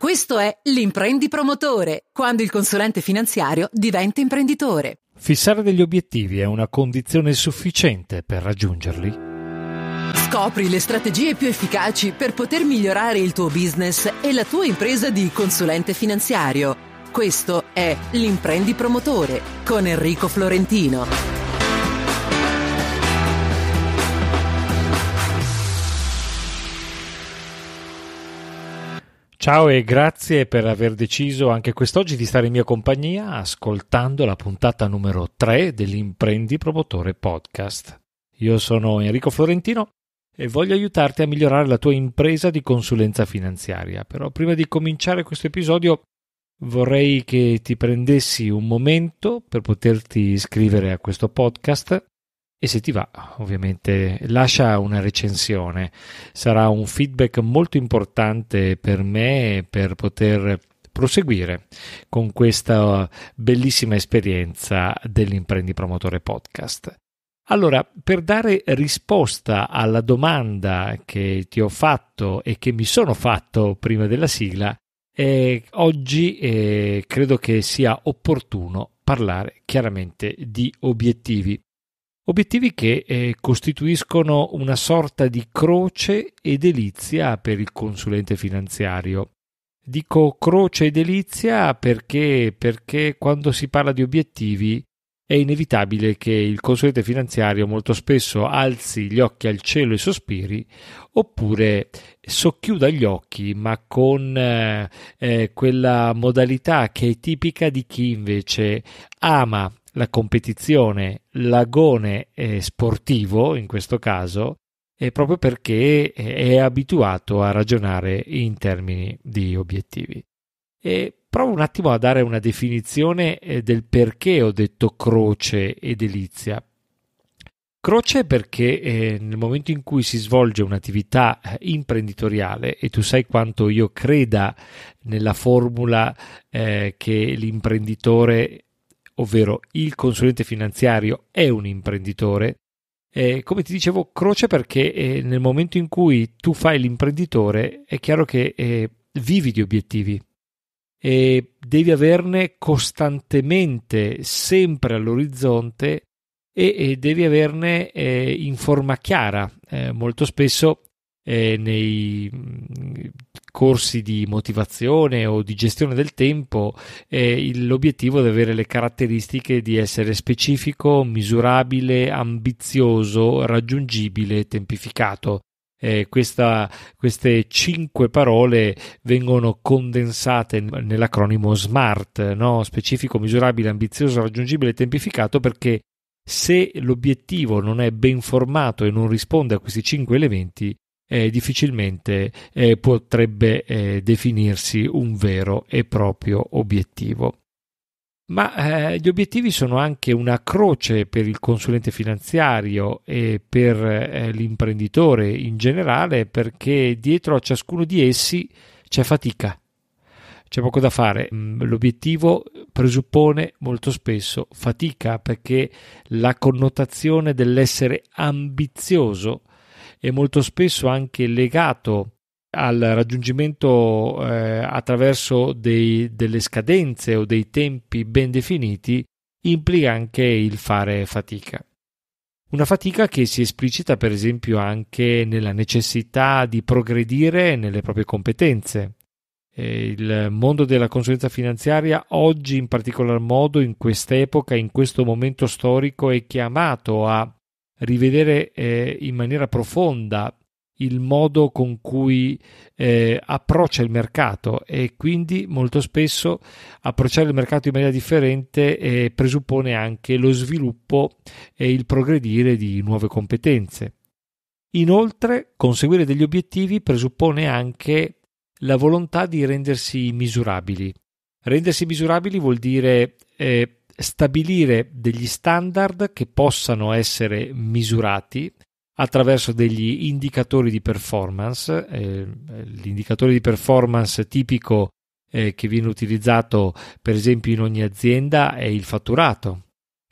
Questo è l'imprendi promotore, quando il consulente finanziario diventa imprenditore. Fissare degli obiettivi è una condizione sufficiente per raggiungerli? Scopri le strategie più efficaci per poter migliorare il tuo business e la tua impresa di consulente finanziario. Questo è l'imprendi promotore con Enrico Florentino. Ciao e grazie per aver deciso anche quest'oggi di stare in mia compagnia ascoltando la puntata numero 3 dell'Imprendi Promotore Podcast. Io sono Enrico Florentino e voglio aiutarti a migliorare la tua impresa di consulenza finanziaria. Però prima di cominciare questo episodio vorrei che ti prendessi un momento per poterti iscrivere a questo podcast e se ti va ovviamente lascia una recensione sarà un feedback molto importante per me per poter proseguire con questa bellissima esperienza dell'imprendi promotore podcast allora, per dare risposta alla domanda che ti ho fatto e che mi sono fatto prima della sigla, eh, oggi eh, credo che sia opportuno parlare chiaramente di obiettivi. Obiettivi che eh, costituiscono una sorta di croce e delizia per il consulente finanziario. Dico croce e delizia perché, perché quando si parla di obiettivi è inevitabile che il consulente finanziario molto spesso alzi gli occhi al cielo e sospiri, oppure socchiuda gli occhi, ma con eh, eh quella modalità che è tipica di chi invece ama la competizione lagone eh, sportivo, in questo caso, è proprio perché eh, è abituato a ragionare in termini di obiettivi. E provo un attimo a dare una definizione eh, del perché ho detto croce ed elizia. Croce perché eh, nel momento in cui si svolge un'attività eh, imprenditoriale e tu sai quanto io creda nella formula eh, che l'imprenditore ovvero il consulente finanziario è un imprenditore, eh, come ti dicevo, croce perché eh, nel momento in cui tu fai l'imprenditore è chiaro che eh, vivi di obiettivi e devi averne costantemente, sempre all'orizzonte e, e devi averne eh, in forma chiara. Eh, molto spesso eh, nei, corsi di motivazione o di gestione del tempo, eh, l'obiettivo deve avere le caratteristiche di essere specifico, misurabile, ambizioso, raggiungibile, e tempificato. Eh, questa, queste cinque parole vengono condensate nell'acronimo SMART, no? specifico, misurabile, ambizioso, raggiungibile e tempificato, perché se l'obiettivo non è ben formato e non risponde a questi cinque elementi, eh, difficilmente eh, potrebbe eh, definirsi un vero e proprio obiettivo. Ma eh, gli obiettivi sono anche una croce per il consulente finanziario e per eh, l'imprenditore in generale perché dietro a ciascuno di essi c'è fatica. C'è poco da fare, mm, l'obiettivo presuppone molto spesso fatica perché la connotazione dell'essere ambizioso e molto spesso anche legato al raggiungimento eh, attraverso dei, delle scadenze o dei tempi ben definiti implica anche il fare fatica. Una fatica che si esplicita per esempio anche nella necessità di progredire nelle proprie competenze. Il mondo della consulenza finanziaria oggi in particolar modo in quest'epoca, in questo momento storico, è chiamato a rivedere eh, in maniera profonda il modo con cui eh, approccia il mercato e quindi molto spesso approcciare il mercato in maniera differente eh, presuppone anche lo sviluppo e il progredire di nuove competenze. Inoltre, conseguire degli obiettivi presuppone anche la volontà di rendersi misurabili. Rendersi misurabili vuol dire eh, stabilire degli standard che possano essere misurati attraverso degli indicatori di performance. Eh, l'indicatore di performance tipico eh, che viene utilizzato per esempio in ogni azienda è il fatturato,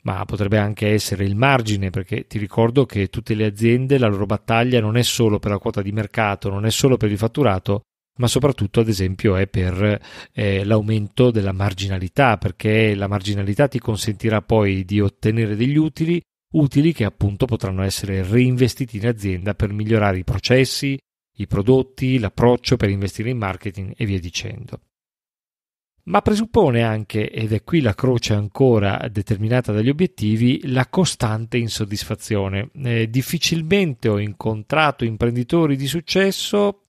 ma potrebbe anche essere il margine, perché ti ricordo che tutte le aziende la loro battaglia non è solo per la quota di mercato, non è solo per il fatturato, ma soprattutto ad esempio è per eh, l'aumento della marginalità, perché la marginalità ti consentirà poi di ottenere degli utili, utili che appunto potranno essere reinvestiti in azienda per migliorare i processi, i prodotti, l'approccio per investire in marketing e via dicendo. Ma presuppone anche, ed è qui la croce ancora determinata dagli obiettivi, la costante insoddisfazione. Eh, difficilmente ho incontrato imprenditori di successo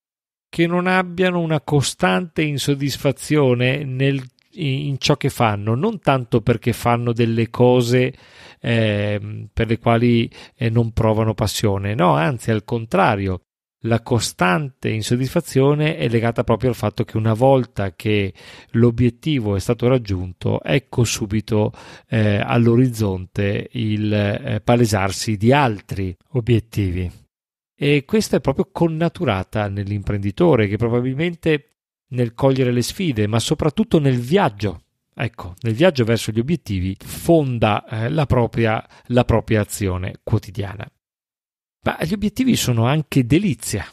che non abbiano una costante insoddisfazione nel, in ciò che fanno, non tanto perché fanno delle cose eh, per le quali eh, non provano passione, no, anzi al contrario, la costante insoddisfazione è legata proprio al fatto che una volta che l'obiettivo è stato raggiunto, ecco subito eh, all'orizzonte il eh, palesarsi di altri obiettivi. E questa è proprio connaturata nell'imprenditore che probabilmente nel cogliere le sfide, ma soprattutto nel viaggio. Ecco, nel viaggio verso gli obiettivi fonda eh, la, propria, la propria azione quotidiana. Ma gli obiettivi sono anche delizia.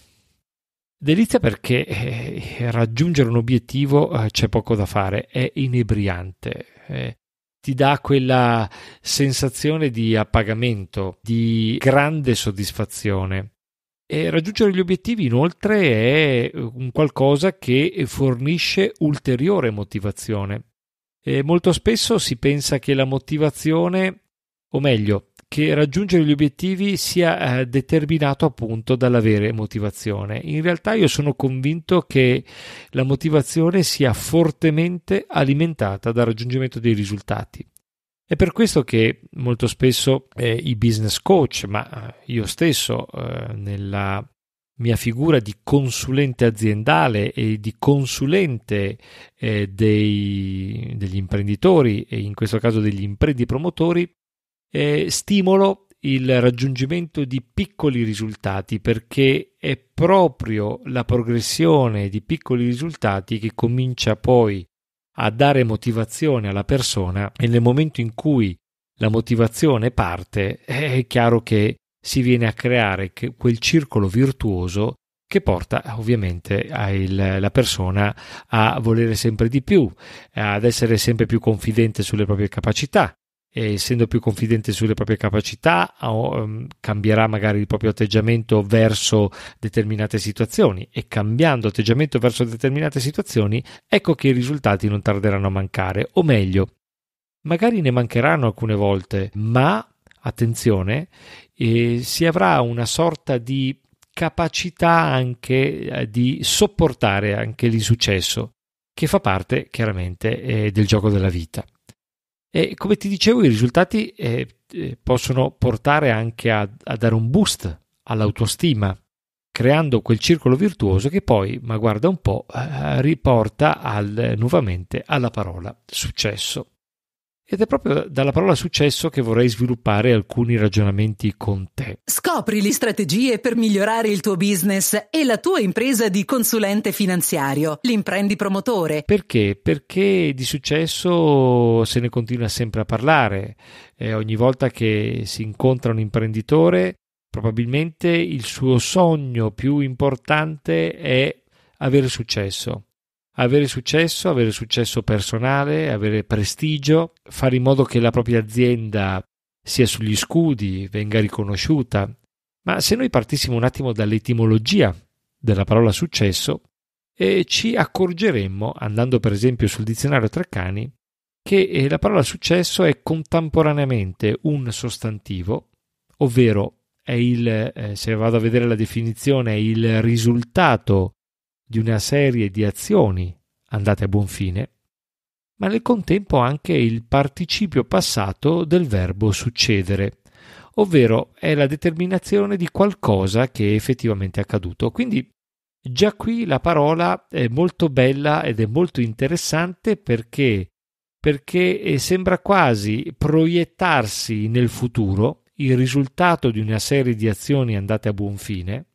Delizia perché eh, raggiungere un obiettivo eh, c'è poco da fare, è inebriante, eh, ti dà quella sensazione di appagamento, di grande soddisfazione. E raggiungere gli obiettivi inoltre è eh, un qualcosa che fornisce ulteriore motivazione. E molto spesso si pensa che la motivazione, o meglio, che raggiungere gli obiettivi sia eh, determinato appunto dall'avere motivazione. In realtà io sono convinto che la motivazione sia fortemente alimentata dal raggiungimento dei risultati. È per questo che molto spesso eh, i business coach, ma eh, io stesso eh, nella mia figura di consulente aziendale e di consulente eh, dei, degli imprenditori e in questo caso degli imprendi promotori, eh, stimolo il raggiungimento di piccoli risultati perché è proprio la progressione di piccoli risultati che comincia poi a dare motivazione alla persona e nel momento in cui la motivazione parte è chiaro che si viene a creare quel circolo virtuoso che porta ovviamente il, la persona a volere sempre di più, ad essere sempre più confidente sulle proprie capacità, essendo più confidente sulle proprie capacità, ehm, cambierà magari il proprio atteggiamento verso determinate situazioni e cambiando atteggiamento verso determinate situazioni, ecco che i risultati non tarderanno a mancare, o meglio, magari ne mancheranno alcune volte, ma attenzione, eh, si avrà una sorta di capacità anche eh, di sopportare anche l'insuccesso, che fa parte chiaramente eh, del gioco della vita. E come ti dicevo, i risultati eh, eh, possono portare anche a, a dare un boost all'autostima, creando quel circolo virtuoso che poi, ma guarda un po', eh, riporta al, nuovamente alla parola successo. Ed è proprio dalla parola successo che vorrei sviluppare alcuni ragionamenti con te. Scopri le strategie per migliorare il tuo business e la tua impresa di consulente finanziario, l'imprendi promotore. Perché? Perché di successo se ne continua sempre a parlare. Eh, ogni volta che si incontra un imprenditore, probabilmente il suo sogno più importante è avere successo avere successo, avere successo personale, avere prestigio, fare in modo che la propria azienda sia sugli scudi, venga riconosciuta. Ma se noi partissimo un attimo dall'etimologia della parola successo, eh, ci accorgeremmo, andando per esempio sul dizionario Treccani, che eh, la parola successo è contemporaneamente un sostantivo, ovvero è il, eh, se vado a vedere la definizione, è il risultato di una serie di azioni andate a buon fine, ma nel contempo anche il participio passato del verbo succedere, ovvero è la determinazione di qualcosa che è effettivamente accaduto. Quindi già qui la parola è molto bella ed è molto interessante perché, perché eh, sembra quasi proiettarsi nel futuro il risultato di una serie di azioni andate a buon fine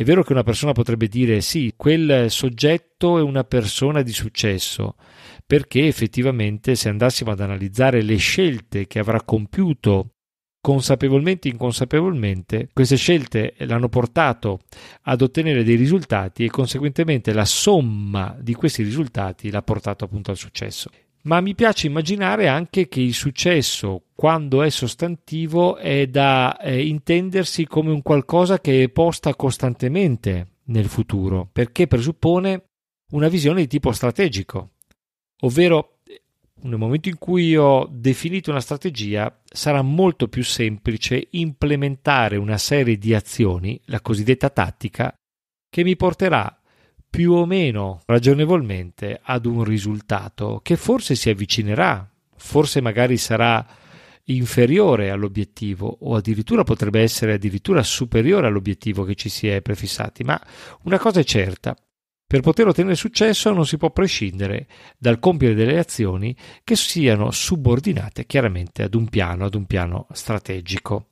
è vero che una persona potrebbe dire sì, quel soggetto è una persona di successo, perché effettivamente se andassimo ad analizzare le scelte che avrà compiuto consapevolmente e inconsapevolmente, queste scelte l'hanno portato ad ottenere dei risultati e conseguentemente la somma di questi risultati l'ha portato appunto al successo ma mi piace immaginare anche che il successo, quando è sostantivo, è da eh, intendersi come un qualcosa che è posta costantemente nel futuro, perché presuppone una visione di tipo strategico. Ovvero, nel momento in cui ho definito una strategia, sarà molto più semplice implementare una serie di azioni, la cosiddetta tattica, che mi porterà più o meno ragionevolmente ad un risultato che forse si avvicinerà, forse magari sarà inferiore all'obiettivo o addirittura potrebbe essere addirittura superiore all'obiettivo che ci si è prefissati, ma una cosa è certa. Per poter ottenere successo non si può prescindere dal compiere delle azioni che siano subordinate chiaramente ad un piano, ad un piano strategico.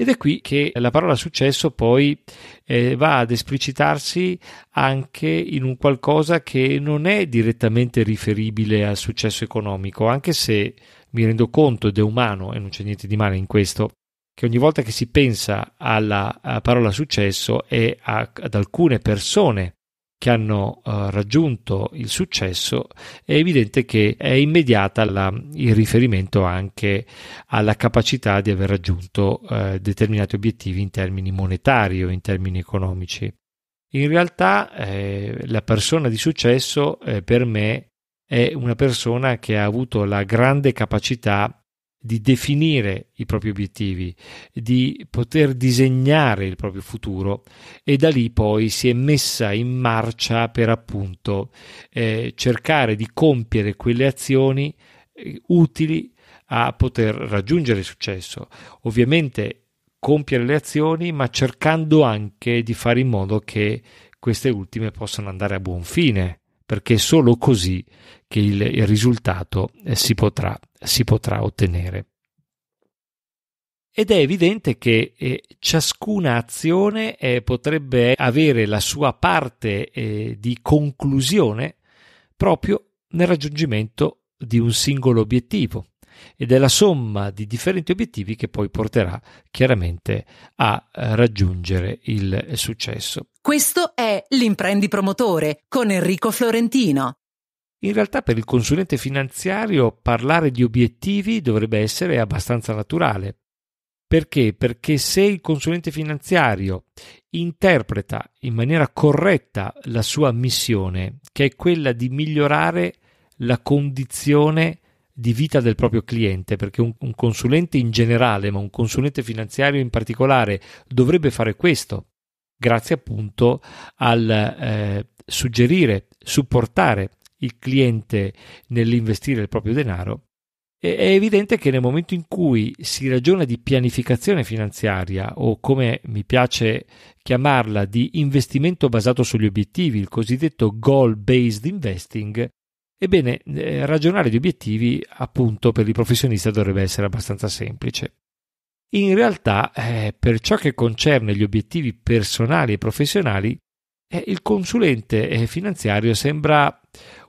Ed è qui che la parola successo poi eh, va ad esplicitarsi anche in un qualcosa che non è direttamente riferibile al successo economico, anche se mi rendo conto ed è umano e non c'è niente di male in questo, che ogni volta che si pensa alla parola successo è a, ad alcune persone che hanno eh, raggiunto il successo, è evidente che è immediata la, il riferimento anche alla capacità di aver raggiunto eh, determinati obiettivi in termini monetari o in termini economici. In realtà eh, la persona di successo eh, per me è una persona che ha avuto la grande capacità di definire i propri obiettivi, di poter disegnare il proprio futuro e da lì poi si è messa in marcia per appunto eh, cercare di compiere quelle azioni eh, utili a poter raggiungere il successo. Ovviamente compiere le azioni, ma cercando anche di fare in modo che queste ultime possano andare a buon fine, perché è solo così che il, il risultato eh, si potrà si potrà ottenere. Ed è evidente che eh, ciascuna azione eh, potrebbe avere la sua parte eh, di conclusione proprio nel raggiungimento di un singolo obiettivo ed è la somma di differenti obiettivi che poi porterà chiaramente a eh, raggiungere il successo. Questo è l'imprendi promotore con Enrico Florentino. In realtà per il consulente finanziario parlare di obiettivi dovrebbe essere abbastanza naturale. Perché? Perché se il consulente finanziario interpreta in maniera corretta la sua missione, che è quella di migliorare la condizione di vita del proprio cliente, perché un, un consulente in generale, ma un consulente finanziario in particolare, dovrebbe fare questo, grazie appunto al eh, suggerire, supportare il cliente nell'investire il proprio denaro, è evidente che nel momento in cui si ragiona di pianificazione finanziaria o come mi piace chiamarla di investimento basato sugli obiettivi, il cosiddetto goal based investing, ebbene eh, ragionare di obiettivi appunto per il professionista dovrebbe essere abbastanza semplice. In realtà, eh, per ciò che concerne gli obiettivi personali e professionali, eh, il consulente eh, finanziario sembra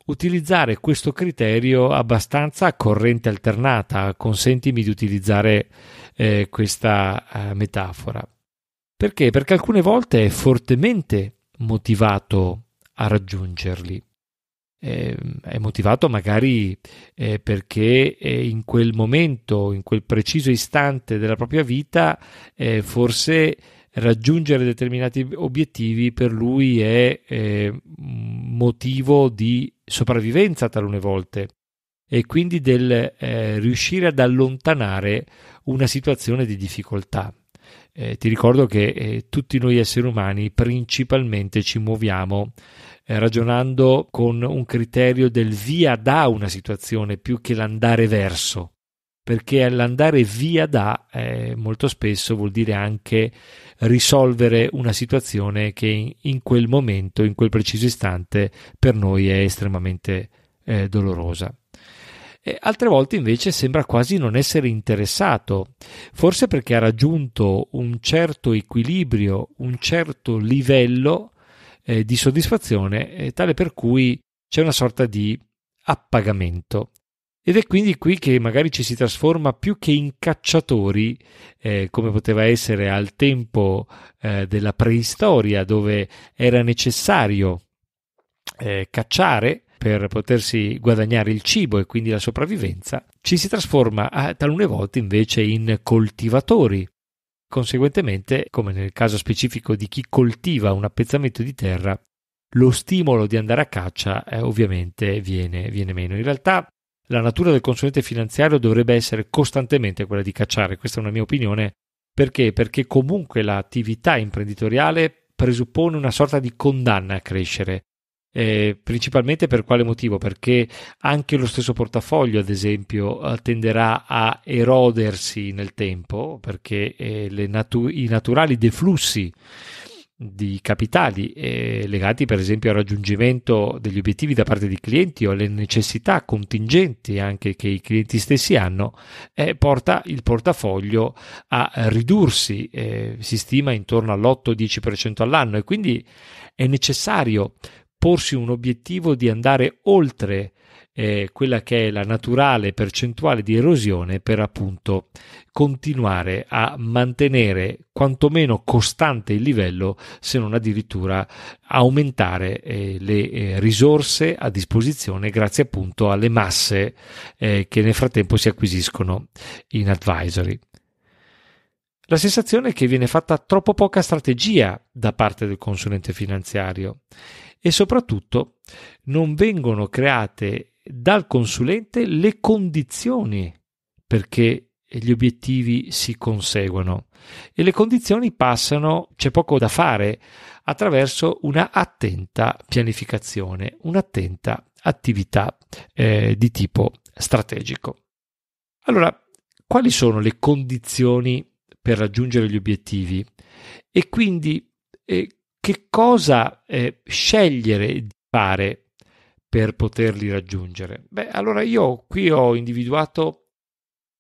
utilizzare questo criterio abbastanza a corrente alternata, consentimi di utilizzare eh, questa eh, metafora. Perché? Perché alcune volte è fortemente motivato a raggiungerli. Eh, è motivato magari eh, perché eh, in quel momento, in quel preciso istante della propria vita, eh, forse raggiungere determinati obiettivi per lui è eh, motivo di sopravvivenza talune volte e quindi del eh, riuscire ad allontanare una situazione di difficoltà. Eh, ti ricordo che eh, tutti noi esseri umani principalmente ci muoviamo eh, ragionando con un criterio del via da una situazione più che l'andare verso perché l'andare via da eh, molto spesso vuol dire anche risolvere una situazione che in, in, quel momento, in quel preciso istante, per noi è estremamente eh, dolorosa. E altre volte invece sembra quasi non essere interessato, forse perché ha raggiunto un certo equilibrio, un certo livello eh, di soddisfazione, eh, tale per cui c'è una sorta di appagamento. Ed è quindi qui che magari ci si trasforma più che in cacciatori, eh, come poteva essere al tempo eh, della preistoria, dove era necessario eh, cacciare per potersi guadagnare il cibo e quindi la sopravvivenza, ci si trasforma a, talune volte invece in coltivatori. Conseguentemente, come nel caso specifico di chi coltiva un appezzamento di terra, lo stimolo di andare a caccia eh, ovviamente viene, viene meno. In realtà la natura del consulente finanziario dovrebbe essere costantemente quella di cacciare, questa è una mia opinione, perché? Perché comunque l'attività imprenditoriale presuppone una sorta di condanna a crescere. Eh, principalmente per quale motivo? Perché anche lo stesso portafoglio, ad esempio, eh, tenderà a erodersi nel tempo, perché eh, natu- i naturali deflussi di capitali eh, legati per esempio al raggiungimento degli obiettivi da parte dei clienti o alle necessità contingenti anche che i clienti stessi hanno, eh, porta il portafoglio a ridursi, eh, si stima intorno all'8-10% all'anno e quindi è necessario porsi un obiettivo di andare oltre eh, quella che è la naturale percentuale di erosione per appunto continuare a mantenere quantomeno costante il livello se non addirittura aumentare eh, le eh, risorse a disposizione grazie appunto alle masse eh, che nel frattempo si acquisiscono in advisory. La sensazione è che viene fatta troppo poca strategia da parte del consulente finanziario e soprattutto non vengono create dal consulente le condizioni perché gli obiettivi si conseguono e le condizioni passano, c'è poco da fare, attraverso una attenta pianificazione, un'attenta attività eh, di tipo strategico. Allora, quali sono le condizioni per raggiungere gli obiettivi e quindi eh, che cosa eh, scegliere di fare per poterli raggiungere? Beh, allora io qui ho individuato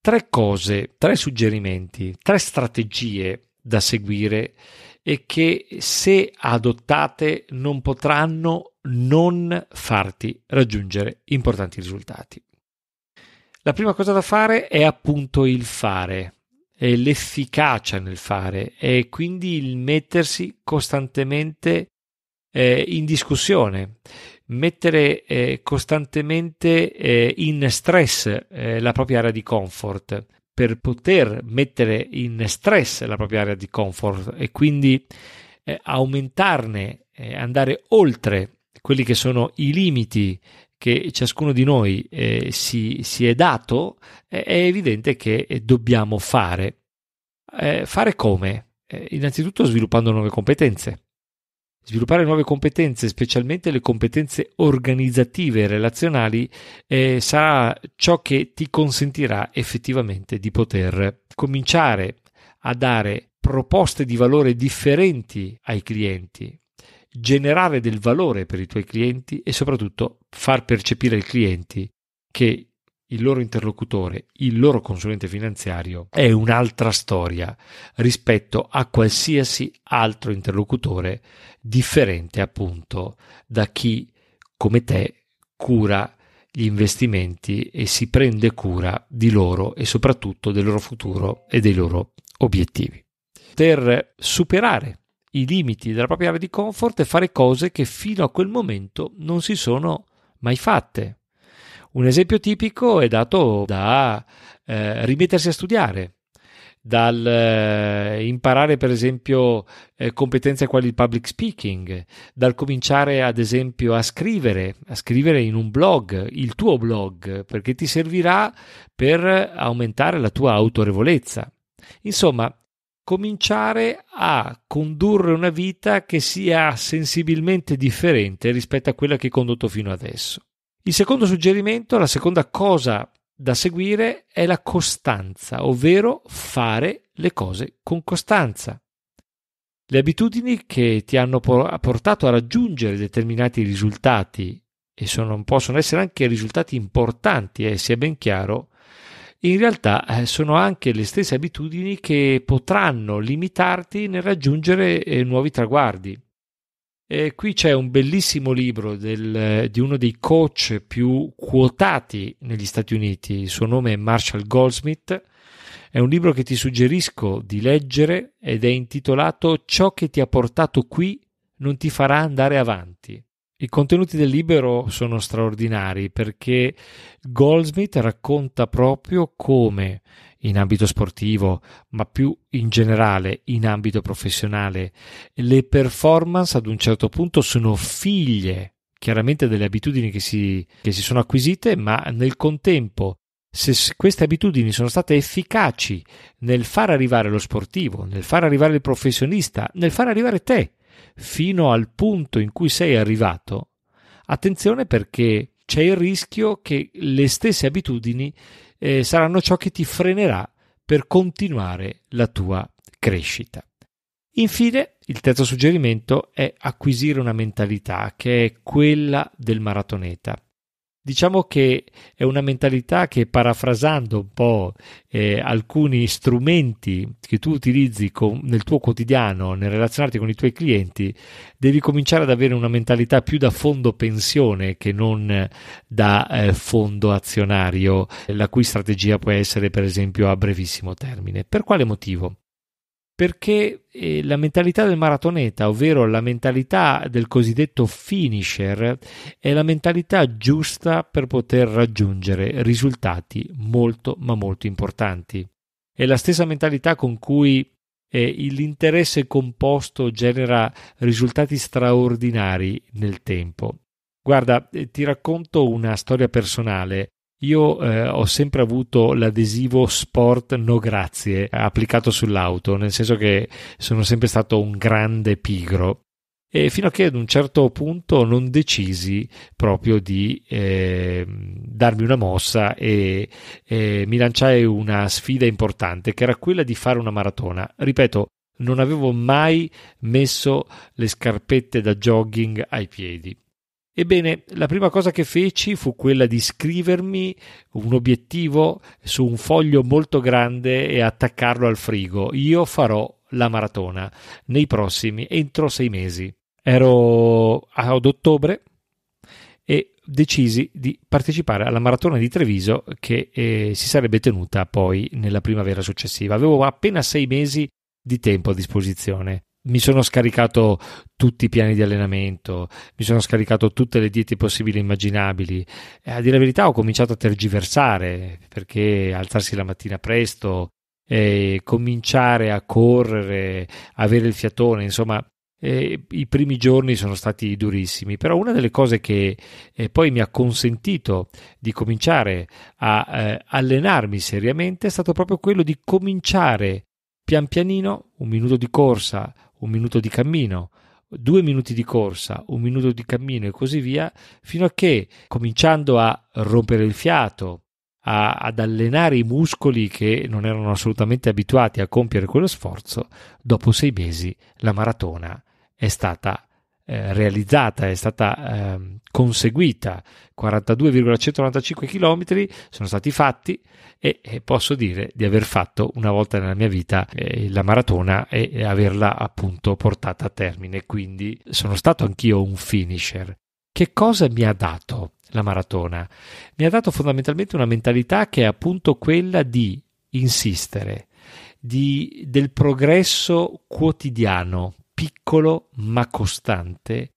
tre cose, tre suggerimenti, tre strategie da seguire e che se adottate non potranno non farti raggiungere importanti risultati. La prima cosa da fare è appunto il fare, è l'efficacia nel fare e quindi il mettersi costantemente eh, in discussione, mettere eh, costantemente eh, in stress eh, la propria area di comfort per poter mettere in stress la propria area di comfort e quindi eh, aumentarne, eh, andare oltre quelli che sono i limiti che ciascuno di noi eh, si, si, è dato, è evidente che dobbiamo fare. fare come? innanzitutto sviluppando nuove competenze Sviluppare nuove competenze, specialmente le competenze organizzative e relazionali, eh, sarà ciò che ti consentirà effettivamente di poter cominciare a dare proposte di valore differenti ai clienti, generare del valore per i tuoi clienti e soprattutto far percepire ai clienti che il loro interlocutore, il loro consulente finanziario, è un'altra storia rispetto a qualsiasi altro interlocutore differente appunto da chi come te cura gli investimenti e si prende cura di loro e soprattutto del loro futuro e dei loro obiettivi. Per superare i limiti della propria area di comfort e fare cose che fino a quel momento non si sono mai fatte, un esempio tipico è dato da eh, rimettersi a studiare, dal eh, imparare per esempio eh, competenze quali il public speaking, dal cominciare ad esempio a scrivere, a scrivere in un blog, il tuo blog, perché ti servirà per aumentare la tua autorevolezza. Insomma, cominciare a condurre una vita che sia sensibilmente differente rispetto a quella che hai condotto fino adesso. Il secondo suggerimento, la seconda cosa da seguire è la costanza, ovvero fare le cose con costanza. Le abitudini che ti hanno portato a raggiungere determinati risultati, e sono, possono essere anche risultati importanti, eh, sia ben chiaro, in realtà eh, sono anche le stesse abitudini che potranno limitarti nel raggiungere eh, nuovi traguardi. E qui c'è un bellissimo libro del, di uno dei coach più quotati negli Stati Uniti, il suo nome è Marshall Goldsmith, è un libro che ti suggerisco di leggere ed è intitolato Ciò che ti ha portato qui non ti farà andare avanti. I contenuti del libro sono straordinari perché Goldsmith racconta proprio come in ambito sportivo, ma più in generale in ambito professionale, le performance ad un certo punto sono figlie chiaramente delle abitudini che si, che si sono acquisite, ma nel contempo se queste abitudini sono state efficaci nel far arrivare lo sportivo, nel far arrivare il professionista, nel far arrivare te fino al punto in cui sei arrivato, attenzione perché c'è il rischio che le stesse abitudini eh, saranno ciò che ti frenerà per continuare la tua crescita. Infine, il terzo suggerimento è acquisire una mentalità che è quella del maratoneta diciamo che è una mentalità che parafrasando un po' eh, alcuni strumenti che tu utilizzi con, nel tuo quotidiano, nel relazionarti con i tuoi clienti, devi cominciare ad avere una mentalità più da fondo pensione che non da eh, fondo azionario, la cui strategia può essere per esempio a brevissimo termine. Per quale motivo? perché eh, la mentalità del maratoneta, ovvero la mentalità del cosiddetto finisher, è la mentalità giusta per poter raggiungere risultati molto ma molto importanti. È la stessa mentalità con cui eh, l'interesse composto genera risultati straordinari nel tempo. Guarda, eh, ti racconto una storia personale. Io eh, ho sempre avuto l'adesivo sport no grazie applicato sull'auto, nel senso che sono sempre stato un grande pigro e fino a che ad un certo punto non decisi proprio di eh, darmi una mossa e eh, mi lanciai una sfida importante che era quella di fare una maratona. Ripeto, non avevo mai messo le scarpette da jogging ai piedi Ebbene, la prima cosa che feci fu quella di scrivermi un obiettivo su un foglio molto grande e attaccarlo al frigo. Io farò la maratona nei prossimi entro sei mesi. Ero ad ottobre e decisi di partecipare alla maratona di Treviso che eh, si sarebbe tenuta poi nella primavera successiva. Avevo appena sei mesi di tempo a disposizione mi sono scaricato tutti i piani di allenamento, mi sono scaricato tutte le diete possibili e immaginabili. Eh, a dire la verità ho cominciato a tergiversare perché alzarsi la mattina presto, eh, cominciare a correre, avere il fiatone, insomma eh, i primi giorni sono stati durissimi, però una delle cose che eh, poi mi ha consentito di cominciare a eh, allenarmi seriamente è stato proprio quello di cominciare pian pianino, un minuto di corsa, un minuto di cammino, due minuti di corsa, un minuto di cammino e così via, fino a che cominciando a rompere il fiato, a, ad allenare i muscoli che non erano assolutamente abituati a compiere quello sforzo, dopo sei mesi la maratona è stata eh, realizzata, è stata eh, conseguita, 42,195 km sono stati fatti e, e, posso dire di aver fatto una volta nella mia vita eh, la maratona e, e averla appunto portata a termine, quindi sono stato anch'io un finisher. Che cosa mi ha dato la maratona? Mi ha dato fondamentalmente una mentalità che è appunto quella di insistere, di, del progresso quotidiano, piccolo ma costante,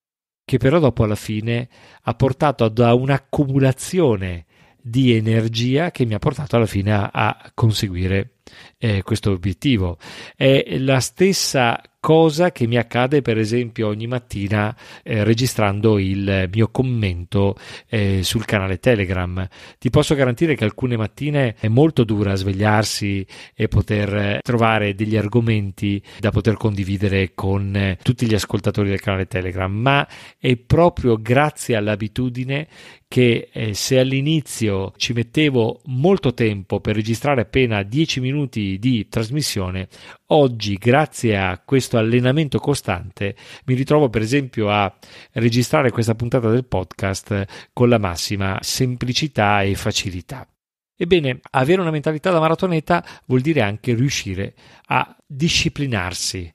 che però dopo alla fine ha portato ad un'accumulazione di energia che mi ha portato alla fine a, a conseguire eh, questo obiettivo. È la stessa cosa che mi accade per esempio ogni mattina eh, registrando il mio commento eh, sul canale Telegram. Ti posso garantire che alcune mattine è molto dura svegliarsi e poter eh, trovare degli argomenti da poter condividere con eh, tutti gli ascoltatori del canale Telegram, ma è proprio grazie all'abitudine che eh, se all'inizio ci mettevo molto tempo per registrare appena 10 minuti di trasmissione, oggi grazie a questo allenamento costante mi ritrovo per esempio a registrare questa puntata del podcast eh, con la massima semplicità e facilità. Ebbene, avere una mentalità da maratoneta vuol dire anche riuscire a disciplinarsi,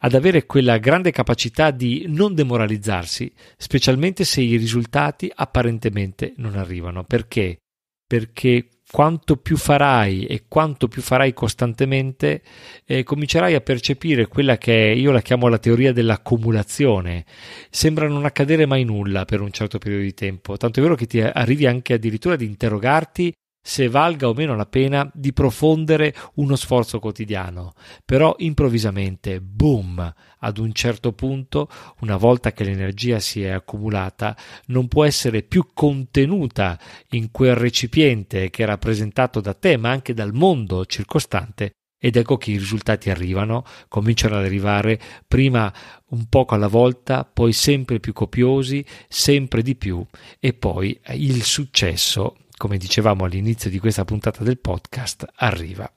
ad avere quella grande capacità di non demoralizzarsi, specialmente se i risultati apparentemente non arrivano. Perché? Perché quanto più farai e quanto più farai costantemente, eh, comincerai a percepire quella che io la chiamo la teoria dell'accumulazione. Sembra non accadere mai nulla per un certo periodo di tempo, tanto è vero che ti arrivi anche addirittura ad interrogarti se valga o meno la pena di profondere uno sforzo quotidiano, però improvvisamente, boom, ad un certo punto, una volta che l'energia si è accumulata, non può essere più contenuta in quel recipiente che è rappresentato da te, ma anche dal mondo circostante, ed ecco che i risultati arrivano, cominciano ad arrivare prima un poco alla volta, poi sempre più copiosi, sempre di più, e poi il successo come dicevamo all'inizio di questa puntata del podcast, arriva.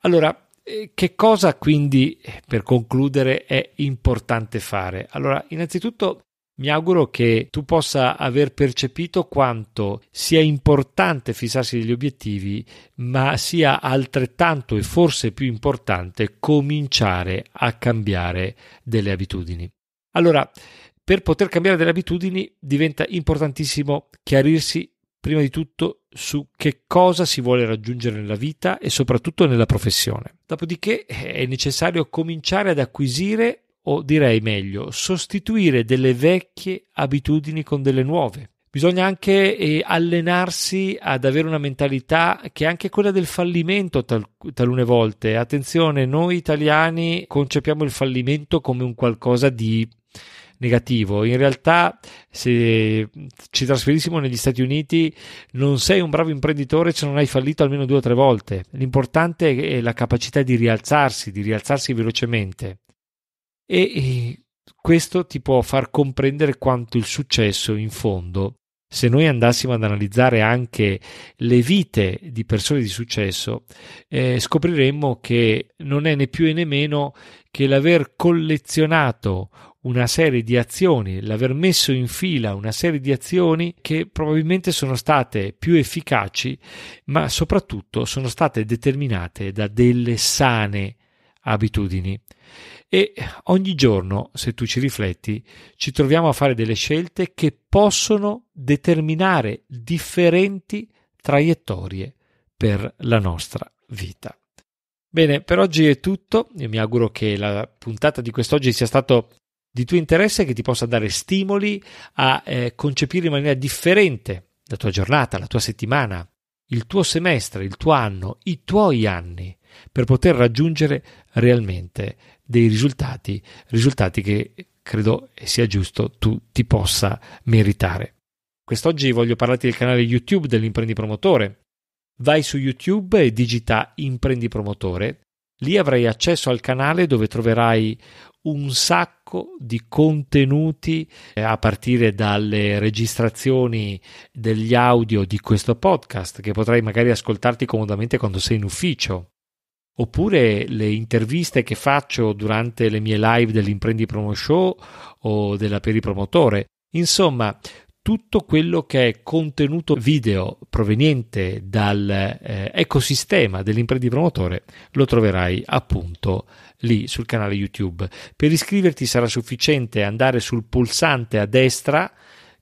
Allora, eh, che cosa quindi, eh, per concludere, è importante fare? Allora, innanzitutto mi auguro che tu possa aver percepito quanto sia importante fissarsi degli obiettivi, ma sia altrettanto e forse più importante cominciare a cambiare delle abitudini. Allora, per poter cambiare delle abitudini diventa importantissimo chiarirsi prima di tutto su che cosa si vuole raggiungere nella vita e soprattutto nella professione. Dopodiché eh, è necessario cominciare ad acquisire o direi meglio sostituire delle vecchie abitudini con delle nuove. Bisogna anche eh, allenarsi ad avere una mentalità che è anche quella del fallimento tal- talune volte. Attenzione, noi italiani concepiamo il fallimento come un qualcosa di negativo. In realtà, se ci trasferissimo negli Stati Uniti, non sei un bravo imprenditore se non hai fallito almeno due o tre volte. L'importante è la capacità di rialzarsi, di rialzarsi velocemente. E, questo ti può far comprendere quanto il successo, in fondo, se noi andassimo ad analizzare anche le vite di persone di successo, eh, scopriremmo che non è né più né meno che l'aver collezionato una serie di azioni, l'aver messo in fila una serie di azioni che probabilmente sono state più efficaci, ma soprattutto sono state determinate da delle sane abitudini. E ogni giorno, se tu ci rifletti, ci troviamo a fare delle scelte che possono determinare differenti traiettorie per la nostra vita. Bene, per oggi è tutto. Io mi auguro che la puntata di quest'oggi sia stato di tuo interesse che ti possa dare stimoli a eh, concepire in maniera differente la tua giornata, la tua settimana, il tuo semestre, il tuo anno, i tuoi anni, per poter raggiungere realmente dei risultati, risultati che credo sia giusto tu ti possa meritare. Quest'oggi voglio parlarti del canale YouTube dell'imprendi Vai su YouTube e digita Imprendi Promotore. Lì avrai accesso al canale dove troverai un sacco di contenuti eh, a partire dalle registrazioni degli audio di questo podcast che potrai magari ascoltarti comodamente quando sei in ufficio oppure le interviste che faccio durante le mie live dell'imprendi promo show o della peripromotore Insomma, tutto quello che è contenuto video proveniente dal eh, dell'imprenditore promotore lo troverai appunto lì sul canale YouTube. Per iscriverti sarà sufficiente andare sul pulsante a destra,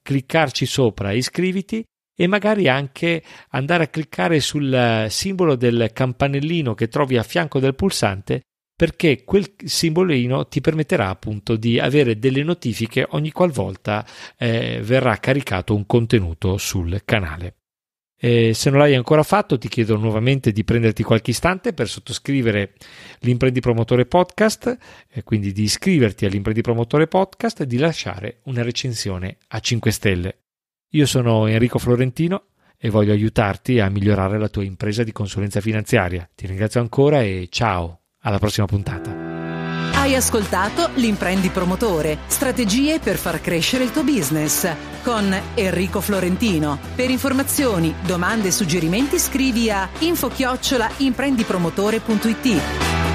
cliccarci sopra iscriviti e magari anche andare a cliccare sul eh, simbolo del campanellino che trovi a fianco del pulsante perché quel simbolino ti permetterà appunto di avere delle notifiche ogni qualvolta eh, verrà caricato un contenuto sul canale. Eh, se non l'hai ancora fatto, ti chiedo nuovamente di prenderti qualche istante per sottoscrivere l'Imprendi Promotore Podcast, eh, quindi di iscriverti all'Imprendi Promotore Podcast e di lasciare una recensione a 5 stelle. Io sono Enrico Florentino e voglio aiutarti a migliorare la tua impresa di consulenza finanziaria. Ti ringrazio ancora e ciao! alla prossima puntata. Hai ascoltato L'imprendi promotore, strategie per far crescere il tuo business con Enrico Florentino. Per informazioni, domande e suggerimenti scrivi a info infochiocciolaimprendipromotore.it.